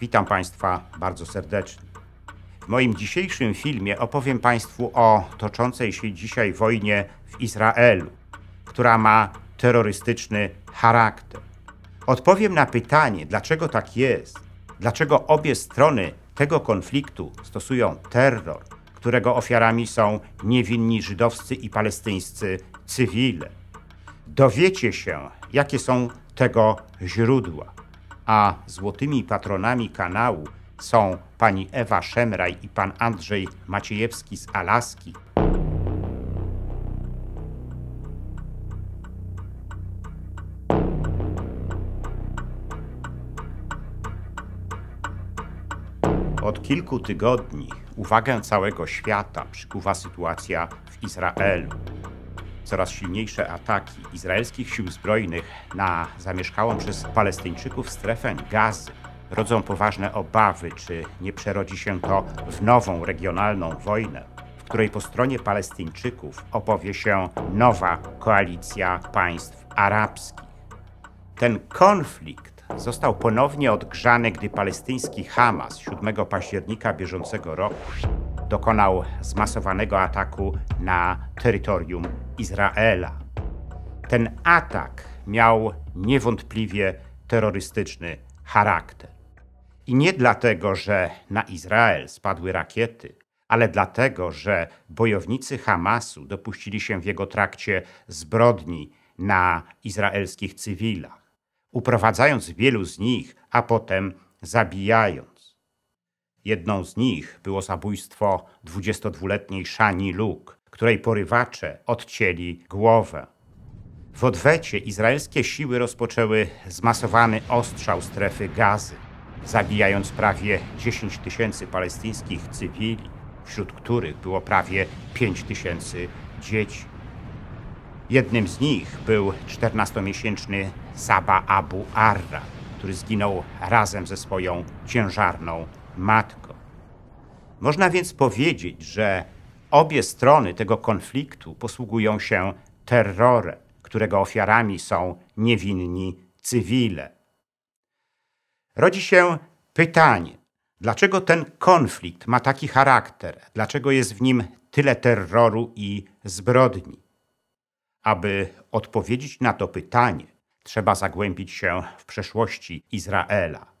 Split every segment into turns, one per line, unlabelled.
Witam Państwa bardzo serdecznie. W moim dzisiejszym filmie opowiem Państwu o toczącej się dzisiaj wojnie w Izraelu, która ma terrorystyczny charakter. Odpowiem na pytanie, dlaczego tak jest, dlaczego obie strony tego konfliktu stosują terror, którego ofiarami są niewinni żydowscy i palestyńscy cywile. Dowiecie się, jakie są tego źródła a złotymi patronami kanału są pani Ewa Szemraj i pan Andrzej Maciejewski z Alaski. Od kilku tygodni uwagę całego świata przykuwa sytuacja w Izraelu coraz silniejsze ataki izraelskich sił zbrojnych na zamieszkałą przez Palestyńczyków strefę gazy rodzą poważne obawy, czy nie przerodzi się to w nową regionalną wojnę, w której po stronie Palestyńczyków opowie się nowa koalicja państw arabskich. Ten konflikt został ponownie odgrzany, gdy palestyński Hamas 7 października bieżącego roku dokonał zmasowanego ataku na terytorium Izraela. Ten atak miał niewątpliwie terrorystyczny charakter. I nie dlatego, że na Izrael spadły rakiety, ale dlatego, że bojownicy Hamasu dopuścili się w jego trakcie zbrodni na izraelskich cywilach, uprowadzając wielu z nich, a potem zabijając. Jedną z nich było zabójstwo 22-letniej Shani Luk, której porywacze odcięli głowę. W odwecie izraelskie siły rozpoczęły zmasowany ostrzał strefy gazy, zabijając prawie 10 tysięcy palestyńskich cywili, wśród których było prawie 5 tysięcy dzieci. Jednym z nich był 14-miesięczny Saba Abu Arra, który zginął razem ze swoją ciężarną Matko. Można więc powiedzieć, że obie strony tego konfliktu posługują się terrorem, którego ofiarami są niewinni cywile. Rodzi się pytanie, dlaczego ten konflikt ma taki charakter, dlaczego jest w nim tyle terroru i zbrodni. Aby odpowiedzieć na to pytanie, trzeba zagłębić się w przeszłości Izraela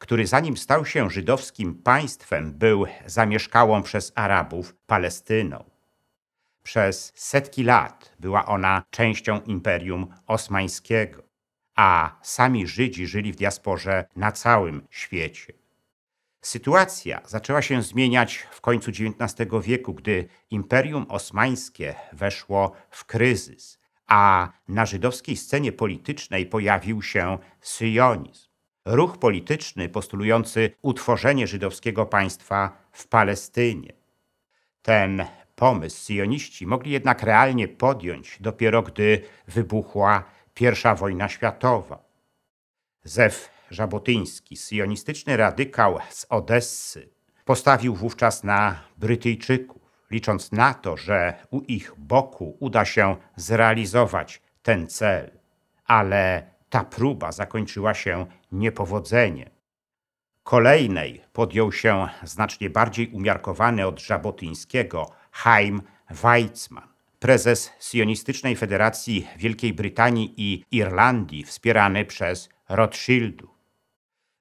który zanim stał się żydowskim państwem, był zamieszkałą przez Arabów Palestyną. Przez setki lat była ona częścią Imperium Osmańskiego, a sami Żydzi żyli w diasporze na całym świecie. Sytuacja zaczęła się zmieniać w końcu XIX wieku, gdy Imperium Osmańskie weszło w kryzys, a na żydowskiej scenie politycznej pojawił się syjonizm ruch polityczny postulujący utworzenie żydowskiego państwa w Palestynie. Ten pomysł syjoniści mogli jednak realnie podjąć dopiero gdy wybuchła I wojna światowa. Zew Żabotyński, syjonistyczny radykał z Odessy, postawił wówczas na Brytyjczyków, licząc na to, że u ich boku uda się zrealizować ten cel. Ale ta próba zakończyła się niepowodzeniem. Kolejnej podjął się znacznie bardziej umiarkowany od Żabotyńskiego Haim Weizmann, prezes Sionistycznej Federacji Wielkiej Brytanii i Irlandii, wspierany przez Rothschildów.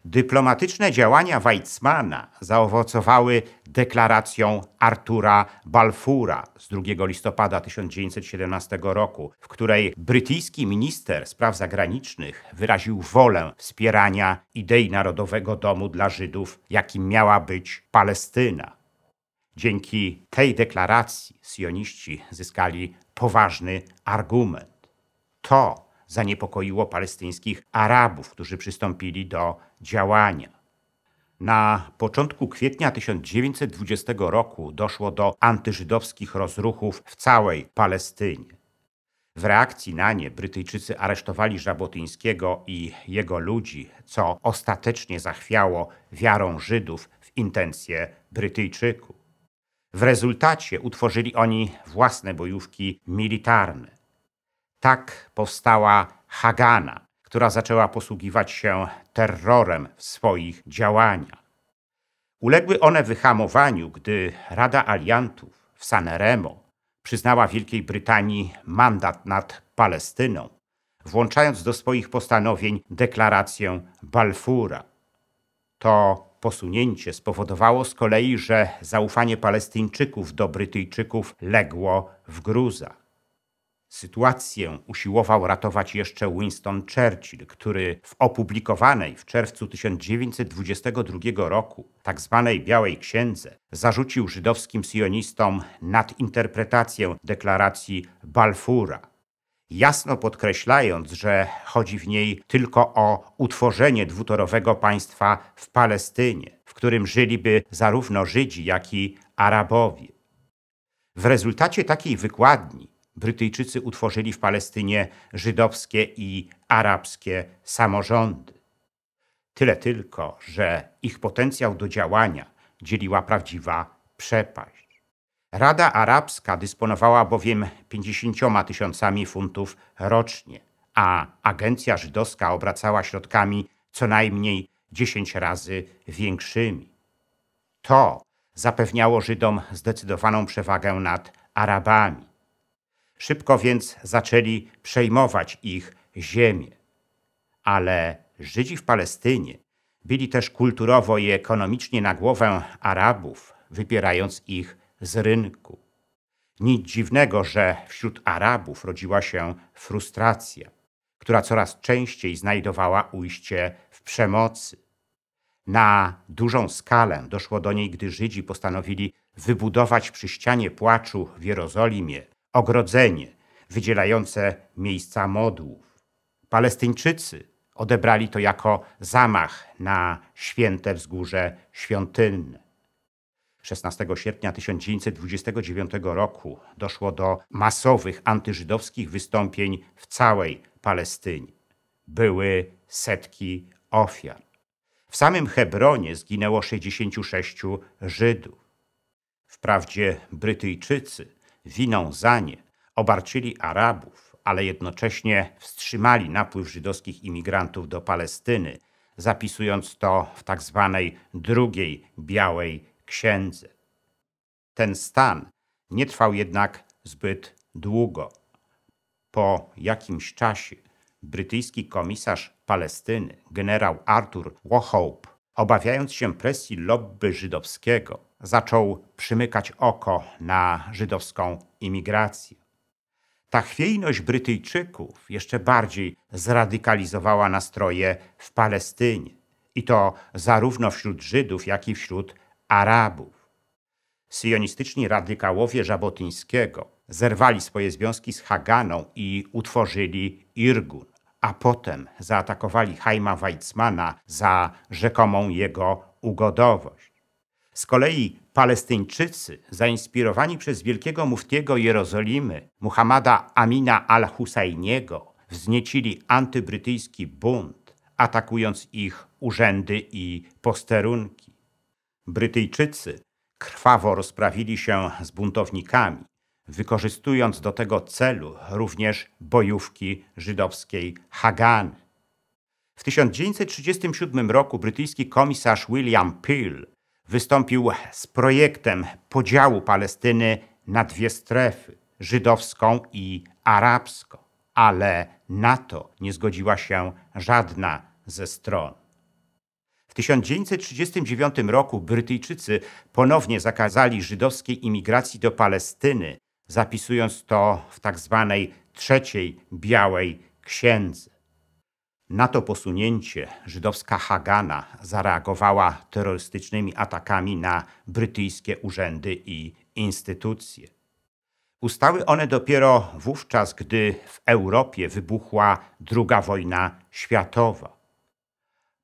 Dyplomatyczne działania Weizmana zaowocowały deklaracją Artura Balfoura z 2 listopada 1917 roku, w której brytyjski minister spraw zagranicznych wyraził wolę wspierania idei Narodowego Domu dla Żydów, jakim miała być Palestyna. Dzięki tej deklaracji sioniści zyskali poważny argument. To, zaniepokoiło palestyńskich Arabów, którzy przystąpili do działania. Na początku kwietnia 1920 roku doszło do antyżydowskich rozruchów w całej Palestynie. W reakcji na nie Brytyjczycy aresztowali Żabotyńskiego i jego ludzi, co ostatecznie zachwiało wiarą Żydów w intencje Brytyjczyków. W rezultacie utworzyli oni własne bojówki militarne. Tak powstała Hagana, która zaczęła posługiwać się terrorem w swoich działaniach. Uległy one wyhamowaniu, gdy Rada Aliantów w Sanremo przyznała Wielkiej Brytanii mandat nad Palestyną, włączając do swoich postanowień deklarację Balfoura. To posunięcie spowodowało z kolei, że zaufanie Palestyńczyków do Brytyjczyków legło w gruzach. Sytuację usiłował ratować jeszcze Winston Churchill, który w opublikowanej w czerwcu 1922 roku tzw. Tak Białej Księdze zarzucił żydowskim sionistom nadinterpretację deklaracji Balfoura, jasno podkreślając, że chodzi w niej tylko o utworzenie dwutorowego państwa w Palestynie, w którym żyliby zarówno Żydzi, jak i Arabowie. W rezultacie takiej wykładni Brytyjczycy utworzyli w Palestynie żydowskie i arabskie samorządy. Tyle tylko, że ich potencjał do działania dzieliła prawdziwa przepaść. Rada Arabska dysponowała bowiem 50 tysiącami funtów rocznie, a agencja żydowska obracała środkami co najmniej 10 razy większymi. To zapewniało Żydom zdecydowaną przewagę nad Arabami. Szybko więc zaczęli przejmować ich ziemię. Ale Żydzi w Palestynie byli też kulturowo i ekonomicznie na głowę Arabów, wypierając ich z rynku. Nic dziwnego, że wśród Arabów rodziła się frustracja, która coraz częściej znajdowała ujście w przemocy. Na dużą skalę doszło do niej, gdy Żydzi postanowili wybudować przy ścianie płaczu w Jerozolimie ogrodzenie wydzielające miejsca modłów. Palestyńczycy odebrali to jako zamach na święte wzgórze świątynne. 16 sierpnia 1929 roku doszło do masowych antyżydowskich wystąpień w całej Palestynie. Były setki ofiar. W samym Hebronie zginęło 66 Żydów. Wprawdzie Brytyjczycy winą za nie obarczyli Arabów, ale jednocześnie wstrzymali napływ żydowskich imigrantów do Palestyny, zapisując to w tak zwanej drugiej białej księdze. Ten stan nie trwał jednak zbyt długo. Po jakimś czasie brytyjski komisarz Palestyny, generał Arthur Wauchope, obawiając się presji lobby żydowskiego, zaczął przymykać oko na żydowską imigrację. Ta chwiejność Brytyjczyków jeszcze bardziej zradykalizowała nastroje w Palestynie i to zarówno wśród Żydów, jak i wśród Arabów. Syjonistyczni radykałowie Żabotyńskiego zerwali swoje związki z Haganą i utworzyli Irgun, a potem zaatakowali Haima Weizmana za rzekomą jego ugodowość. Z kolei Palestyńczycy, zainspirowani przez wielkiego muftiego Jerozolimy, Muhammada Amina al-Husajniego, wzniecili antybrytyjski bunt, atakując ich urzędy i posterunki. Brytyjczycy krwawo rozprawili się z buntownikami, wykorzystując do tego celu również bojówki żydowskiej Hagany. W 1937 roku brytyjski komisarz William Peel wystąpił z projektem podziału Palestyny na dwie strefy żydowską i arabską, ale na to nie zgodziła się żadna ze stron. W 1939 roku Brytyjczycy ponownie zakazali żydowskiej imigracji do Palestyny, zapisując to w tzw. Tak trzeciej białej księdze. Na to posunięcie żydowska Hagana zareagowała terrorystycznymi atakami na brytyjskie urzędy i instytucje. Ustały one dopiero wówczas, gdy w Europie wybuchła II wojna światowa.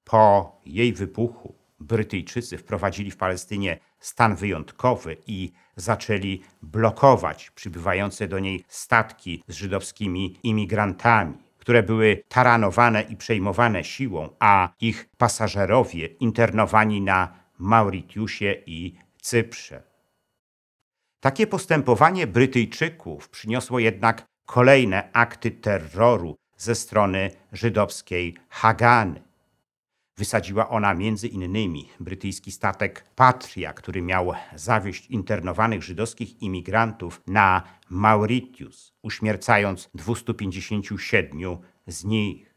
Po jej wybuchu Brytyjczycy wprowadzili w Palestynie stan wyjątkowy i zaczęli blokować przybywające do niej statki z żydowskimi imigrantami które były taranowane i przejmowane siłą, a ich pasażerowie internowani na Mauritiusie i Cyprze. Takie postępowanie Brytyjczyków przyniosło jednak kolejne akty terroru ze strony żydowskiej Hagany. Wysadziła ona między innymi brytyjski statek Patria, który miał zawieźć internowanych żydowskich imigrantów na Mauritius, uśmiercając 257 z nich.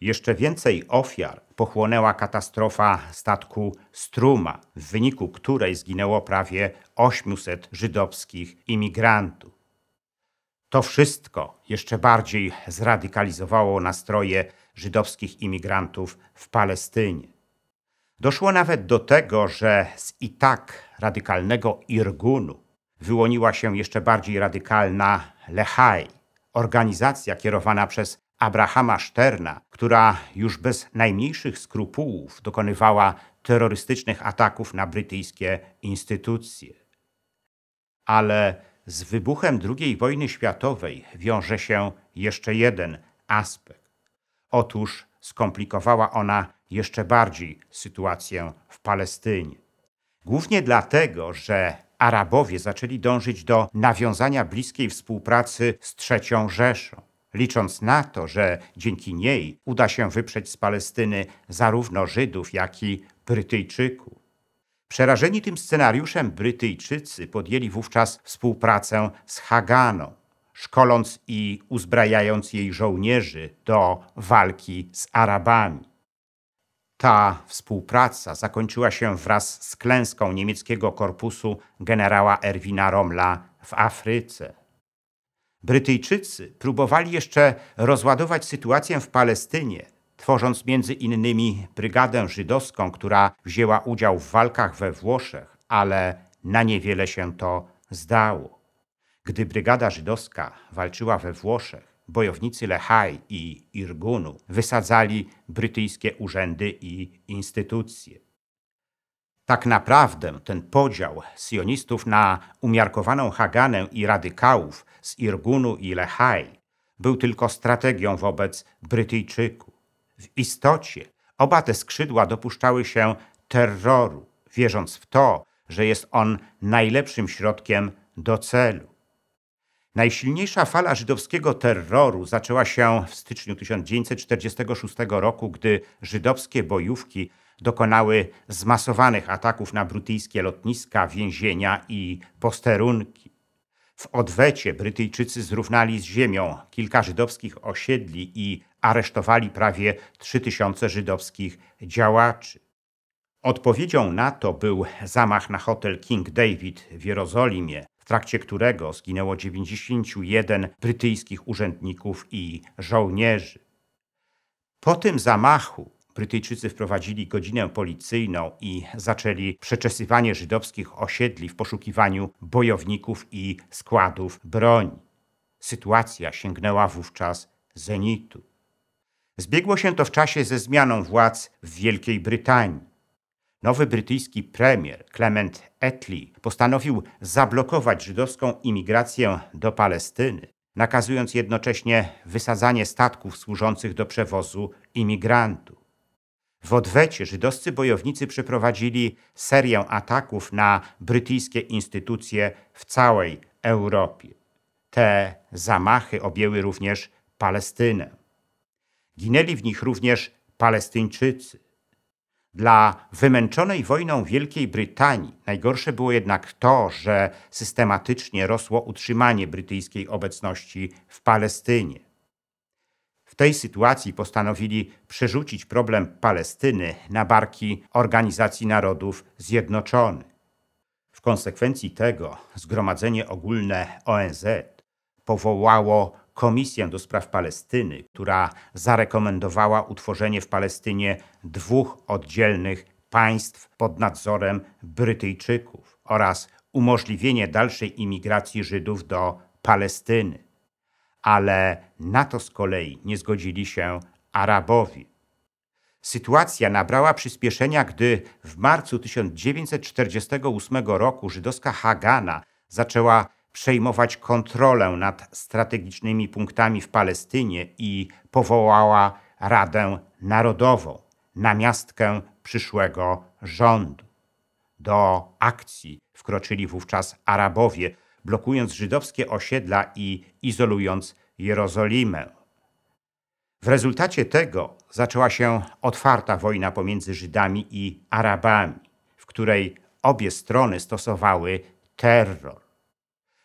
Jeszcze więcej ofiar pochłonęła katastrofa statku Struma, w wyniku której zginęło prawie 800 żydowskich imigrantów. To wszystko jeszcze bardziej zradykalizowało nastroje żydowskich imigrantów w Palestynie. Doszło nawet do tego, że z i tak radykalnego Irgunu wyłoniła się jeszcze bardziej radykalna Lehaj, organizacja kierowana przez Abrahama Szterna, która już bez najmniejszych skrupułów dokonywała terrorystycznych ataków na brytyjskie instytucje. Ale z wybuchem II wojny światowej wiąże się jeszcze jeden aspekt. Otóż skomplikowała ona jeszcze bardziej sytuację w Palestynie. Głównie dlatego, że Arabowie zaczęli dążyć do nawiązania bliskiej współpracy z III Rzeszą licząc na to, że dzięki niej uda się wyprzeć z Palestyny zarówno Żydów, jak i Brytyjczyków. Przerażeni tym scenariuszem Brytyjczycy podjęli wówczas współpracę z Haganą, szkoląc i uzbrajając jej żołnierzy do walki z Arabami. Ta współpraca zakończyła się wraz z klęską niemieckiego korpusu generała Erwina Romla w Afryce. Brytyjczycy próbowali jeszcze rozładować sytuację w Palestynie, tworząc między innymi brygadę żydowską, która wzięła udział w walkach we Włoszech, ale na niewiele się to zdało. Gdy brygada żydowska walczyła we Włoszech, bojownicy Lehaj i Irgunu wysadzali brytyjskie urzędy i instytucje. Tak naprawdę ten podział sionistów na umiarkowaną Haganę i radykałów z Irgunu i Lehaj był tylko strategią wobec Brytyjczyków. W istocie oba te skrzydła dopuszczały się terroru, wierząc w to, że jest on najlepszym środkiem do celu. Najsilniejsza fala żydowskiego terroru zaczęła się w styczniu 1946 roku, gdy żydowskie bojówki dokonały zmasowanych ataków na brytyjskie lotniska, więzienia i posterunki. W odwecie Brytyjczycy zrównali z ziemią kilka żydowskich osiedli i aresztowali prawie 3000 żydowskich działaczy. Odpowiedzią na to był zamach na hotel King David w Jerozolimie, w trakcie którego zginęło 91 brytyjskich urzędników i żołnierzy. Po tym zamachu Brytyjczycy wprowadzili godzinę policyjną i zaczęli przeczesywanie żydowskich osiedli w poszukiwaniu bojowników i składów broni. Sytuacja sięgnęła wówczas zenitu. Zbiegło się to w czasie ze zmianą władz w Wielkiej Brytanii. Nowy brytyjski premier Clement Attlee postanowił zablokować żydowską imigrację do Palestyny, nakazując jednocześnie wysadzanie statków służących do przewozu imigrantów. W odwecie żydowscy bojownicy przeprowadzili serię ataków na brytyjskie instytucje w całej Europie. Te zamachy objęły również Palestynę. Ginęli w nich również Palestyńczycy. Dla wymęczonej wojną Wielkiej Brytanii najgorsze było jednak to, że systematycznie rosło utrzymanie brytyjskiej obecności w Palestynie. W tej sytuacji postanowili przerzucić problem Palestyny na barki Organizacji Narodów Zjednoczonych. W konsekwencji tego Zgromadzenie Ogólne ONZ powołało Komisję do Spraw Palestyny, która zarekomendowała utworzenie w Palestynie dwóch oddzielnych państw pod nadzorem Brytyjczyków oraz umożliwienie dalszej imigracji Żydów do Palestyny. Ale na to z kolei nie zgodzili się Arabowie. Sytuacja nabrała przyspieszenia, gdy w marcu 1948 roku żydowska Hagana zaczęła przejmować kontrolę nad strategicznymi punktami w Palestynie i powołała Radę Narodową, namiastkę przyszłego rządu. Do akcji wkroczyli wówczas Arabowie, blokując żydowskie osiedla i izolując Jerozolimę. W rezultacie tego zaczęła się otwarta wojna pomiędzy Żydami i Arabami, w której obie strony stosowały terror.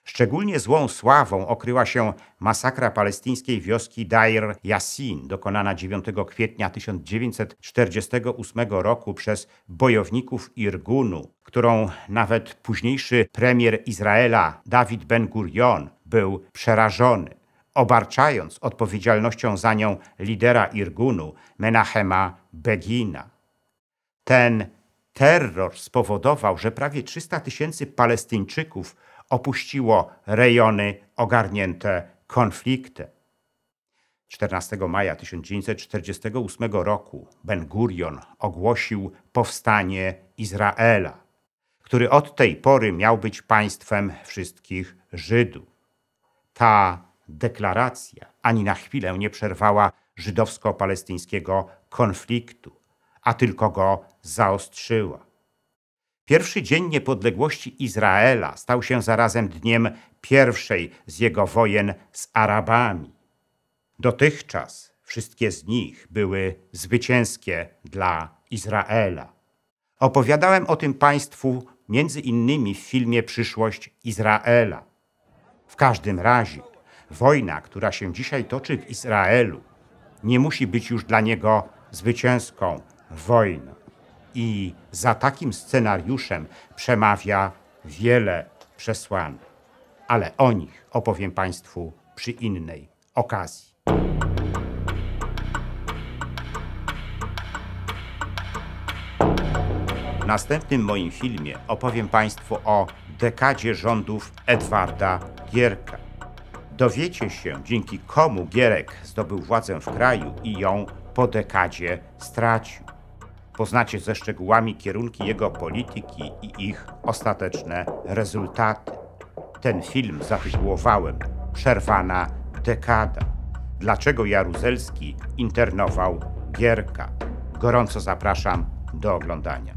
Szczególnie złą sławą okryła się masakra palestyńskiej wioski Dair Yassin, dokonana 9 kwietnia 1948 roku przez bojowników Irgunu, którą nawet późniejszy premier Izraela Dawid Ben-Gurion był przerażony. Obarczając odpowiedzialnością za nią lidera Irgunu, Menachema Begina. Ten terror spowodował, że prawie 300 tysięcy Palestyńczyków opuściło rejony ogarnięte konfliktem. 14 maja 1948 roku Ben Gurion ogłosił powstanie Izraela, który od tej pory miał być państwem wszystkich Żydów. Ta deklaracja ani na chwilę nie przerwała żydowsko-palestyńskiego konfliktu, a tylko go zaostrzyła. Pierwszy dzień niepodległości Izraela stał się zarazem dniem pierwszej z jego wojen z Arabami. Dotychczas wszystkie z nich były zwycięskie dla Izraela. Opowiadałem o tym Państwu między innymi w filmie Przyszłość Izraela. W każdym razie, wojna, która się dzisiaj toczy w Izraelu, nie musi być już dla niego zwycięską wojną. I za takim scenariuszem przemawia wiele przesłanek, ale o nich opowiem Państwu przy innej okazji. W następnym moim filmie opowiem Państwu o dekadzie rządów Edwarda Gierka. Dowiecie się, dzięki komu Gierek zdobył władzę w kraju i ją po dekadzie stracił. Poznacie ze szczegółami kierunki jego polityki i ich ostateczne rezultaty. Ten film zatytułowałem Przerwana dekada. Dlaczego Jaruzelski internował Gierka? Gorąco zapraszam do oglądania.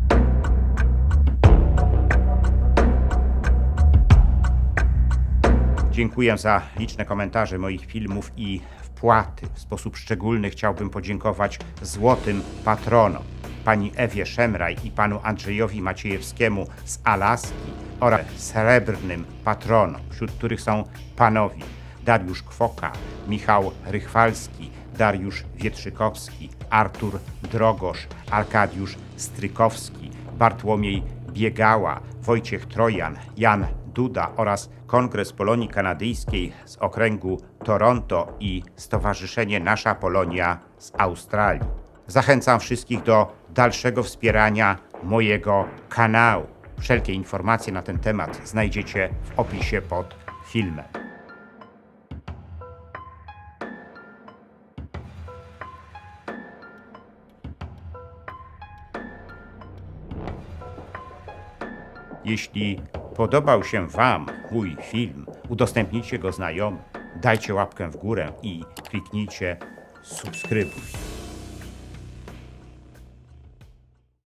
Dziękuję za liczne komentarze moich filmów i wpłaty. W sposób szczególny chciałbym podziękować złotym patronom pani Ewie Szemraj i panu Andrzejowi Maciejewskiemu z Alaski oraz srebrnym patronom, wśród których są panowie Dariusz Kwoka, Michał Rychwalski, Dariusz Wietrzykowski, Artur Drogosz, Arkadiusz Strykowski, Bartłomiej Biegała, Wojciech Trojan, Jan Duda oraz Kongres Polonii Kanadyjskiej z okręgu Toronto i Stowarzyszenie Nasza Polonia z Australii. Zachęcam wszystkich do dalszego wspierania mojego kanału. Wszelkie informacje na ten temat znajdziecie w opisie pod filmem. Jeśli podobał się Wam mój film, udostępnijcie go znajomym, dajcie łapkę w górę i kliknijcie subskrybuj.